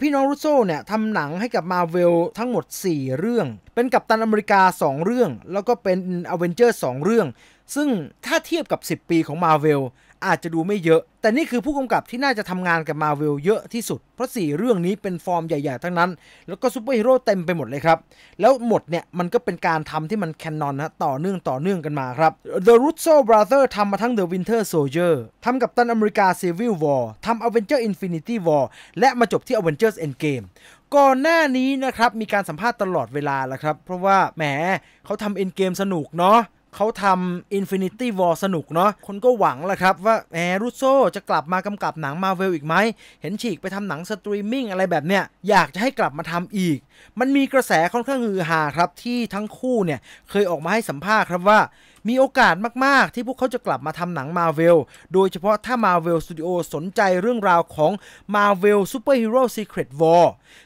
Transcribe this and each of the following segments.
พี่น้องรุโซเนี่ยทำหนังให้กับมาเวลทั้งหมด 4 เรื่อง เป็นกับตันอเมริกา 2 เรื่อง แล้วก็เป็นอเวนเจอร์สเรื่อง ซึ่งถ้าเทียบกับ 10 ปีของมาเวลอาจจะดูไม่เยอะ แต่นี่คือผู้กำกับที่น่าจะทำงานกับมาเวลเยอะที่สุด เพราะ 4 เรื่องนี้เป็นฟอร์มใหญ่ๆทั้งนั้น แล้วก็ซูเปอร์ฮีโร่เต็มไปหมดเลยครับ แล้วหมดเนี่ยมันก็เป็นการทำที่มันแคนนอนนะต่อเนื่องต่อเนื่องกันมาครับ The Russo Brothers ทำมาทั้ง The Winter Soldier ทำกับตันอเมริกา Civil War ทำ Avenger Infinity War และมาจบที่ Avengers Endgame ก่อนหน้านี้นะครับมีการสัมภาษณ์ตลอดเวลาแล้วครับเพราะว่าแหมเขาทำเอ็นเกมสนุกเนาะเขาทำ Infinity War สนุกเนาะ คนก็หวังแหละครับว่าแอรุโซจะกลับมากำกับหนังมาเวลอีกไหม เห็นฉีกไปทำหนังสตรีมมิ่งอะไรแบบเนี้ย อยากจะให้กลับมาทำอีก มันมีกระแสค่อนข้างฮือฮาครับที่ทั้งคู่เนี่ย เคยออกมาให้สัมภาษณ์ครับว่ามีโอกาสมาก ๆ ที่พวกเขาจะกลับมาทำหนังมาเวลโดยเฉพาะถ้ามาเวลสตูดิโอสนใจเรื่องราวของมา Marvel Superhero Secret War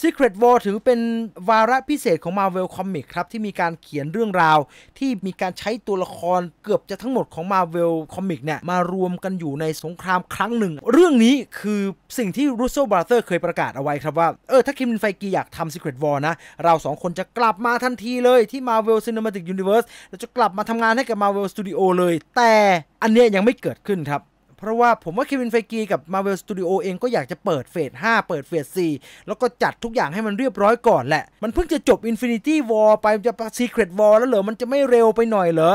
s e c r ตวอร์ถือเป็นวาระพิเศษของมาเวลคอมิกครับ ที่มีการเขียนเรื่องราวที่มีการใช้ตัวละครเกือบจะทั้งหมดของมาเวลคอมิกเนี่ย มารวมกันอยู่ในสงครามครั้งหนึ่ง เรื่องนี้คือสิ่งที่รูสโซบราเตอร์เคยประกาศเอาไว้ครับว่าเออ ถ้าคิมมินไฟกีอยากทำ s e c r ตวอร์นะเราสองคนจะกลับมาทันทีเลยที่มาเวลซีน i มาติกยูนิเวิร์สเราจะกลับมาทำงานให้กับมาเวลสตูดิโอเลย แต่อันเนี้ยยังไม่เกิดขึ้นครับ เพราะว่าผมว่าเควินไฟกีกับมาเวลสตูดิโอเองก็อยากจะเปิดเฟส 5 เปิดเฟส 4 แล้วก็จัดทุกอย่างให้มันเรียบร้อยก่อนแหละมันเพิ่งจะจบ Infinity War ไป จะ Secret War แล้วเหรอมันจะไม่เร็วไปหน่อยเหรอ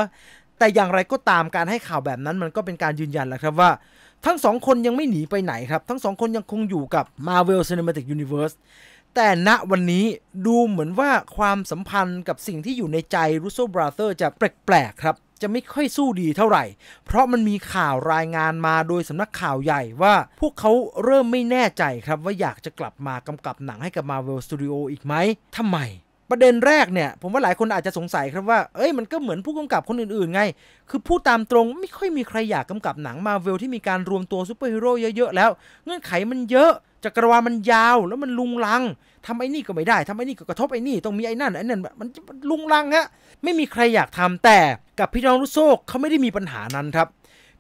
แต่อย่างไรก็ตามการให้ข่าวแบบนั้นมันก็เป็นการยืนยันแหละครับว่า ทั้งสองคนยังไม่หนีไปไหนครับทั้งสองคนยังคงอยู่กับ Marvel Cinematic Universe แต่ณวันนี้ดูเหมือนว่าความสัมพันธ์กับสิ่งที่อยู่ในใจรูโซบราเธอร์จะแปลกๆครับจะไม่ค่อยสู้ดีเท่าไหร่ เพราะมันมีข่าวรายงานมาโดยสำนักข่าวใหญ่ว่า พวกเขาเริ่มไม่แน่ใจครับว่าอยากจะกลับมากำกับหนังให้กับ Marvel Studio อีกไหม ทำไม ประเด็นแรกเนี่ย ผมว่าหลายคนอาจจะสงสัยครับว่า เอ้ยมันก็เหมือนผู้กำกับคนอื่นๆไง คือพูดตามตรงไม่ค่อยมีใครอยากกำกับหนังมาเวลที่มีการรวมตัวซูเปอร์ฮีโร่เยอะๆ แล้ว เงื่อนไขมันเยอะจักรวาลมันยาวแล้วมันลุงลังทำไอ้นี่ก็ไม่ได้ ทำไอ้นี่ก็กระทบไอ้นี่ ต้องมีไอ้นั่นไอ้นั่นมันลุงลังฮะ ไม่มีใครอยากทำแต่กับพี่น้องรุโซเขาไม่ได้มีปัญหานั้นครับ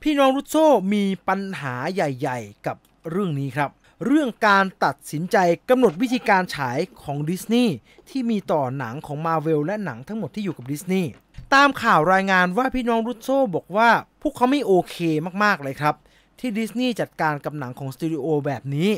พี่น้องรุโซมีปัญหาใหญ่ ๆ กับเรื่องนี้ครับ เรื่องการตัดสินใจกำหนดวิธีการฉายของดิสนีย์ที่มีต่อหนังของมาเวลและหนังทั้งหมดที่อยู่กับดิสนีย์ ตามข่าวรายงานว่าพี่น้องรุโซบอกว่าพวกเขาไม่โอเคมากๆเลยครับ ที่ดิสนีย์จัดการกับหนังของสตูดิโอแบบนี้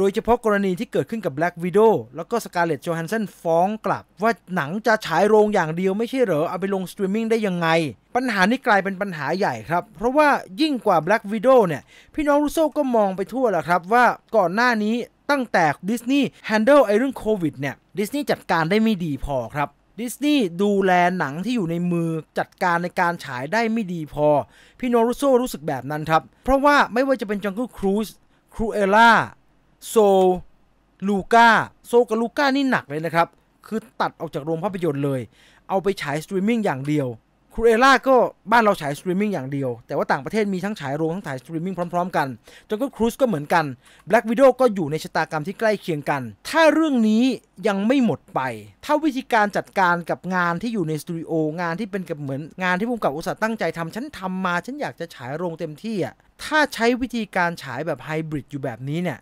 โดยเฉพาะกรณีที่เกิดขึ้นกับ Black Widow แล้วก็ Scarlett Johansson ฟ้องกลับ ว่าหนังจะฉายโรงอย่างเดียวไม่ใช่เหรอ เอาไปลงสตรีมมิ่งได้ยังไง ปัญหานี้กลายเป็นปัญหาใหญ่ครับ เพราะว่ายิ่งกว่า Black Widow เนี่ย พี่น้องรูโซ่ก็มองไปทั่วแล้วครับ ว่าก่อนหน้านี้ตั้งแต่ดิสนีย์แฮนเดิลไอเรื่องโควิดเนี่ยดิสนีย์จัดการได้ไม่ดีพอครับดิสนีย์ดูแลหนังที่อยู่ในมือจัดการในการฉายได้ไม่ดีพอพี่โนรุโซรู้สึกแบบนั้นครับเพราะว่าไม่ว่าจะเป็นจังกูครูซครูเอล่าโซลูก้า โซกับลูก้านี่หนักเลยนะครับ คือตัดออกจากโรงภาพยนตร์เลย เอาไปฉายสตรีมมิ่งอย่างเดียวครูเอล่าก็บ้านเราฉายสตรีมมิ่งอย่างเดียว แต่ว่าต่างประเทศมีทั้งฉายโรง ทั้งถ่ายสตรีมมิ่งพร้อมๆ กันจนก็ครูซก็เหมือนกัน Black วิดโอก็อยู่ในชะตากรรมที่ใกล้เคียงกัน ถ้าเรื่องนี้ยังไม่หมดไป ถ้าวิธีการจัดการกับงานที่อยู่ในสตูดิโอ งานที่เป็นกับเหมือนงาน ที่ผูมกับอุตสาห์ตั้งใจทำฉันทำมา ฉันอยากจะฉายโรงเต็มที่อ่ะถ้าใช้วิธีการฉายแบบไฮบริดอยู่แบบนี้เนี่ย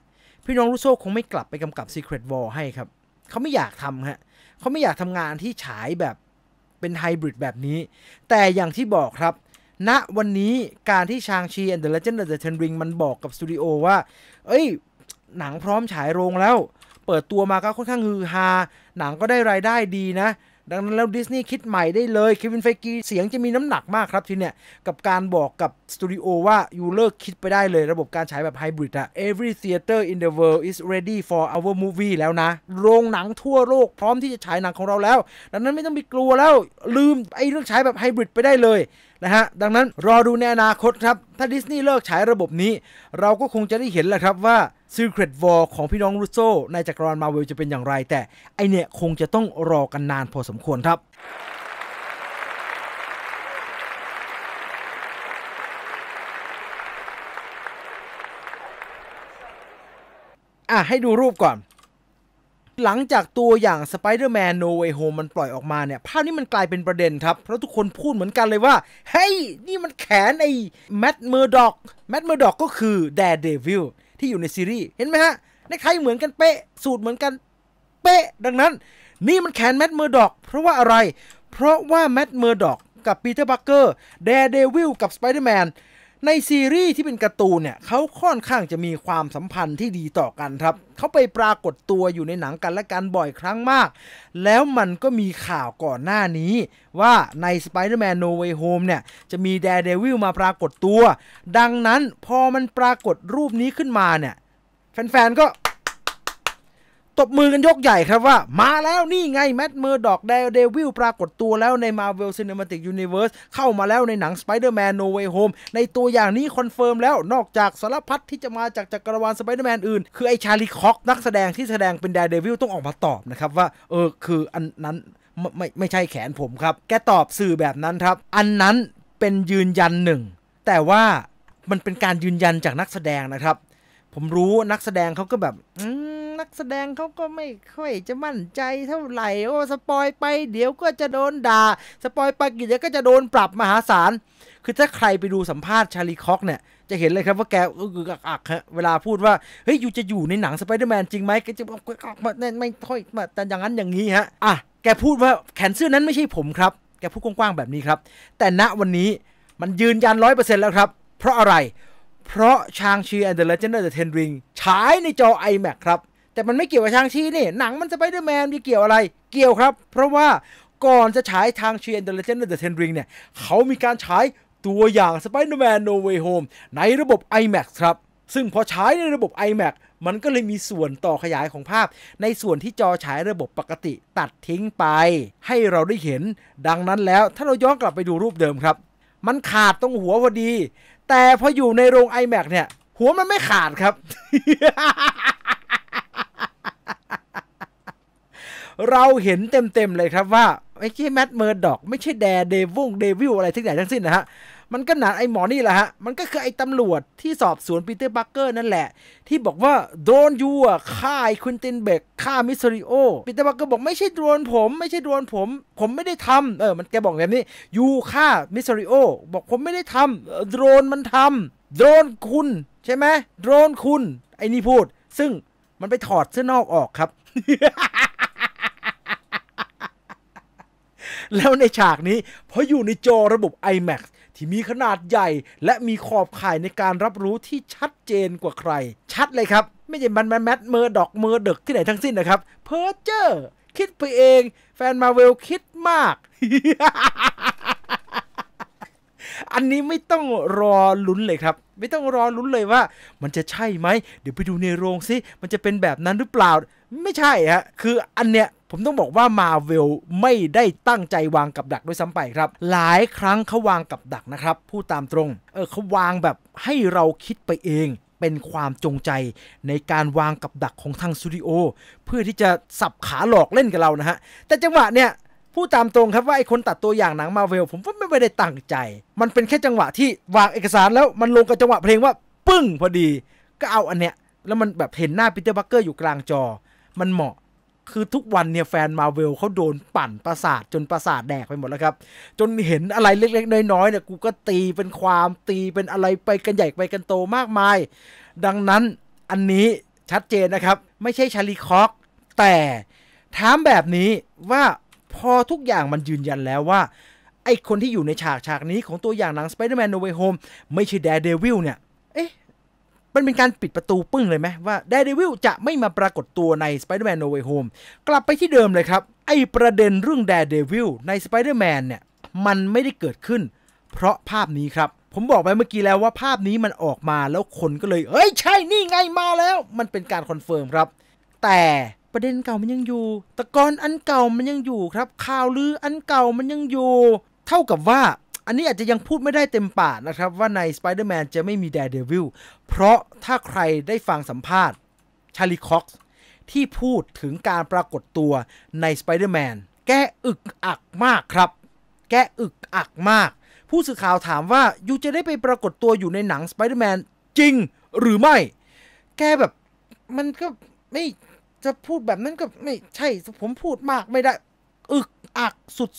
พี่น้องรูโซ่คงไม่กลับไปกำกับ Secret War ให้ครับ เขาไม่อยากทำฮะเขาไม่อยากทำงานที่ฉายแบบเป็นไฮบริดแบบนี้ แต่อย่างที่บอกครับณนะวันนี้การที่ชางชีแอนเดอร์เลเจนด์เดอะเทนริงมันบอกกับสตูดิโอว่า เอ้ย หนังพร้อมฉายโรงแล้ว เปิดตัวมาก็ค่อนข้างฮือฮา หนังก็ได้รายได้ดีนะดังนั้น แล้วดิสนีย์คิดใหม่ได้เลยเควินไฟกีเสียงจะมีน้ำหนักมากครับทีเนี้ยกับการบอกกับสตูดิโอว่าอยู่เลิกคิดไปได้เลยระบบการฉายแบบไฮบริดอะ every theater in the world is ready for our movie แล้วนะ โรงหนังทั่วโลกพร้อมที่จะฉายหนังของเราแล้ว ดังนั้นไม่ต้องไปกลัวแล้วลืม ไอ้เรื่องฉายแบบไฮบริดไปได้เลยนะฮะ ดังนั้นรอดูในอนาคตครับถ้าดิสนีย์เลิกฉายระบบนี้เราก็คงจะได้เห็นแหละครับว่าซีเครตวอลของพี่น้องรุโซในจักรวาลมาเวลจะเป็นอย่างไร แต่ ไอเนี่ย คงจะต้องรอกันนานพอสมควรครับ อ่ะ ให้ดูรูปก่อน หลังจากตัวอย่าง Spider-Man No Way Home มันปล่อยออกมาเนี่ย ภาพนี้มันกลายเป็นประเด็นครับ เพราะทุกคนพูดเหมือนกันเลยว่า เฮ้ย นี่มันแขนไอ้แมดเมอร์ด็อกแมดเมอร์ด็อกก็คือแดร์เดวิลที่อยู่ในซีรีส์เห็นไหมฮะ ในใครเหมือนกันเป๊ะสูตรเหมือนกันเป๊ะ ดังนั้น นี่มันแขนแมดเมอร์ดอกเพราะว่าอะไร เพราะว่าแมดเมอร์ดอกกับปีเตอร์บัคเกอร์เดร์เดวิลกับสไปเดอร์แมนในซีรีส์ที่เป็นการ์ตูนเนี่ยเขาค่อนข้างจะมีความสัมพันธ์ที่ดีต่อกันครับเขาไปปรากฏตัวอยู่ในหนังกันและกันบ่อยครั้งมาก แล้วมันก็มีข่าวก่อนหน้านี้ ว่าใน Spider-Man No Way Home เนี่ย จะมีแดร์เดวิลมาปรากฏตัว ดังนั้นพอมันปรากฏรูปนี้ขึ้นมาเนี่ย แฟนๆ ก็ตบมือกันยกใหญ่ครับว่ามาแล้วนี่ไง แมดเมอร์ดอกเดวิลปรากฏตัวแล้วใน Marvel Cinematic Universe เข้ามาแล้วในหนัง Spider-Man No Way Home ในตัวอย่างนี้คอนเฟิร์มแล้วนอกจากสารพัดที่จะมาจากจักรวาลสไปเดอร์แมนอื่น คือไอชาลีคอกนักแสดงที่แสดงเป็นดเดวิลต้องออกมาตอบนะครับว่า เออคืออันนั้นไม่ไม่ใช่แขนผมครับ แกตอบสื่อแบบนั้นครับ อันนั้นเป็นยืนยันหนึ่งแต่ว่ามันเป็นการยืนยันจากนักแสดงนะครับ ผมรู้นักแสดงเขาก็แบบ อืนักแสดงเขาก็ไม่ค่อยจะมั่นใจเท่าไหร่ โอ้ สปอยไปเดี๋ยวก็จะโดนด่า สปอยไปกี่เดี๋ยวก็จะโดนปรับมหาศาล คือถ้าใครไปดูสัมภาษณ์ชาลีคอกเนี่ย จะเห็นเลยครับว่าแกก็คืออักฮะ เวลาพูดว่า เฮ้ย อยู่จะอยู่ในหนังสไปเดอร์แมนจริงไหมแกจะบอกไม่ไม่ค่อยแต่อย่างนั้นอย่างนี้ฮะ อ่ะ แกพูดว่าแขนเสื้อนั้นไม่ใช่ผมครับ แกพูดกว้างๆแบบนี้ครับ แต่ณวันนี้ มันยืนยันร้อยเปอร์เซ็นต์แล้วครับ เพราะอะไร เพราะชางชีแอนเดอร์เลเจนด์เดอะเทนริงฉายในจอ iMac ครับแต่มันไม่เกี่ยวกับชางชีนี่ หนังมันสไปเดอร์แมนมีเกี่ยวอะไร เกี่ยวครับ เพราะว่าก่อนจะฉายทางเชียนเดอะเลเจนด์เดอะเทนริงเนี่ย เขามีการฉายตัวอย่างสไปเดอร์แมนโนเวย์โฮมในระบบ IMAX ครับ ซึ่งพอฉายในระบบ IMAX มันก็เลยมีส่วนต่อขยายของภาพ ในส่วนที่จอฉายระบบปกติตัดทิ้งไป ให้เราได้เห็น ดังนั้นแล้วถ้าเราย้อนกลับไปดูรูปเดิมครับ มันขาดตรงหัวพอดี แต่พออยู่ในโรง iMac เนี่ย หัวมันไม่ขาดครับเราเห็นเต็ม ๆ เลยครับว่าไม่ใช่แมดเมอร์ดอก ไม่ใช่แดเดวุงเดวิลอะไรทั้งหลายทั้งสิ้นนะฮะ มันก็หนาไอหมอนี่แหละฮะ มันก็คือไอตำรวจที่สอบสวนปีเตอร์บัคเกอร์นั่นแหละ ที่บอกว่าโดนยูฆ่าไอควินตินเบกฆ่ามิสซริโอปีเตอร์บัคเกอร์บอกไม่ใช่โดนผม ไม่ใช่โดนผม ผมไม่ได้ทำเออมันแกบอกแบบนี้ยูฆ่ามิสซริโอบอกผมไม่ได้ทำโดนมันทำโดนคุณ ใช่ไหมโดนคุณไอนี่พูด ซึ่งมันไปถอดเสื้อนอกออกครับแล้วในฉากนี้ เพราะอยู่ในจอระบบ IMAX ที่มีขนาดใหญ่ และมีขอบข่ายในการรับรู้ที่ชัดเจนกว่าใคร ชัดเลยครับไม่ใช่มันแมทเมอร์ดอกเมอร์เดกที่ไหนทั้งสิ้นนะครับ เพอร์เจอร์คิดไปเอง แฟนมาเวลคิดมาก อันนี้ไม่ต้องรอลุ้นเลยครับ ไม่ต้องรอลุ้นเลยว่า มันจะใช่ไหมเดี๋ยวไปดูในโรงซิ มันจะเป็นแบบนั้นหรือเปล่าไม่ใช่ฮะคืออันเนี้ยผมต้องบอกว่ามาเวลไม่ได้ตั้งใจวางกับดักด้วยซ้ำไปครับ หลายครั้งเขาวางกับดักนะครับพูดตามตรงเออเขาวางแบบให้เราคิดไปเอง เป็นความจงใจ ในการวางกับดักของทางสตูดิโอเพื่อที่จะสับขาหลอกเล่นกับเรานะฮะ แต่จังหวะเนี่ยพูดตามตรงครับว่าไอ้คนตัดตัวอย่างหนังมาเวลผมก็ไม่ได้ตั้งใจ มันเป็นแค่จังหวะที่วางเอกสาร แล้วมันลงกับจังหวะเพลงว่า ปึ้งพอดีก็เอาอันเนี้ยแล้วมันแบบเห็นหน้าปีเตอร์บัคเกอร์อยู่กลางจอมันเหมาะคือทุกวันเนี่ยแฟนมาเวลเขาโดนปั่นประสาทจนประสาทแดกไปหมดแล้วครับ จนเห็นอะไรเล็ก ๆน้อยๆเนี่ยกูก็ตีเป็นความตีเป็นอะไรไปกันใหญ่ไปกันโตมากมาย ดังนั้นอันนี้ชัดเจนนะครับ ไม่ใช่ชาลีคอกแต่ถามแบบนี้ว่าพอทุกอย่างมันยืนยันแล้วว่า ไอคนที่อยู่ในฉากฉากนี้ของตัวอย่างหนังสไปเดอร์แมนโนเวโฮมไม่ใช่แดร์เดวิลเนี่ย เอ๊ะมันเป็นการปิดประตูปึ้งเลยไหมว่าเดดวิลจะไม่มาปรากฏตัวใน Spider-Man No Way Home กลับไปที่เดิมเลยครับ ไอประเด็นเรื่องเดดวิลใน Spider-Man เนี่ย มันไม่ได้เกิดขึ้น เพราะภาพนี้ครับ ผมบอกไปเมื่อกี้แล้วว่าภาพนี้มันออกมาแล้วคนก็เลยเอ้ยใช่นี่ไงมาแล้วมันเป็นการคอนเฟิร์มครับ แต่ประเด็นเก่ามันยังอยู่ ตะกอนอันเก่ามันยังอยู่ครับ ข่าวลืออันเก่ามันยังอยู่ เท่ากับว่าอันนี้อาจจะยังพูดไม่ได้เต็มปากนะครับ ว่าใน Spider-Man จะไม่มีแดร์เดวิลเพราะถ้าใครได้ฟังสัมภาษณ์ชาลีคอก์ที่พูดถึงการปรากฏตัวใน Spider-Man แกอึกอักมากครับ แกอึกอักมาก ผู้สื่อข่าวถามว่ายูจะได้ไปปรากฏตัวอยู่ในหนัง Spider-Man จริงหรือไม่ แกแบบมันก็ไม่ จะพูดแบบนั้นก็ไม่ใช่ผมพูดมากไม่ได้อึกอัก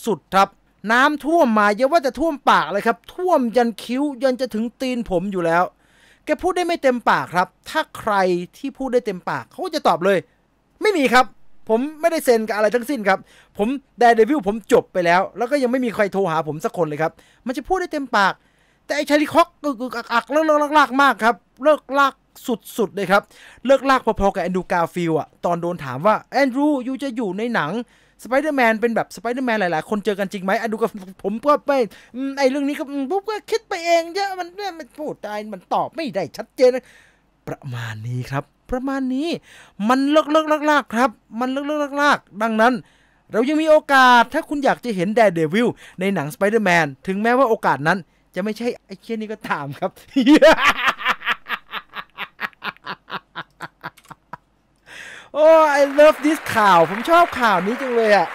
สุดๆครับน้ำท่วมมา เยอะว่าจะท่วมปากเลยครับ ท่วมยันคิ้วยันจะถึงตีนผมอยู่แล้วแกพูดได้ไม่เต็มปากครับ ถ้าใครที่พูดได้เต็มปาก เขาจะตอบเลย ไม่มีครับ ผมไม่ได้เซ็นกับอะไรทั้งสิ้นครับ ผมแดเดวิลผมจบไปแล้ว แล้วก็ยังไม่มีใครโทรหาผม สักคนเลยครับมันจะพูดได้เต็มปาก แต่ไอชาริคอกกึกอักเลิกลากลกมากครับเลิกลากสุดๆเลยครับเลิกลากพอๆกับแอนดูการฟิลอะตอนโดนถามว่าแอนดรูยูจะอยู่ในหนังสไปเดอร์แมนเป็นแบบสไปเดอร์แมนหลาย ๆ คนเจอกันจริงไหมอะดูกับผมก็ไปไอเรื่องนี้ก็ปุ๊บก็คิดไปเอง เยอะมันเ่มันพูดได้มันตอบไม่ได้ชัดเจนประมาณนี้ครับ ประมาณนี้มันเลิกเลิกลากลกครับ มันเลิกเลิกลากลกดังนั้น เรายังมีโอกาสถ้าคุณอยากจะเห็นแด์เดวิลในหนังสไปเดอร์แมนถึงแม้ว่าโอกาสนั้น จะไม่ใช่ไอเช่ยนี้ก็ตามครับโอ้ I love this ข่าวผมชอบข่าวนี้จังเลยอะ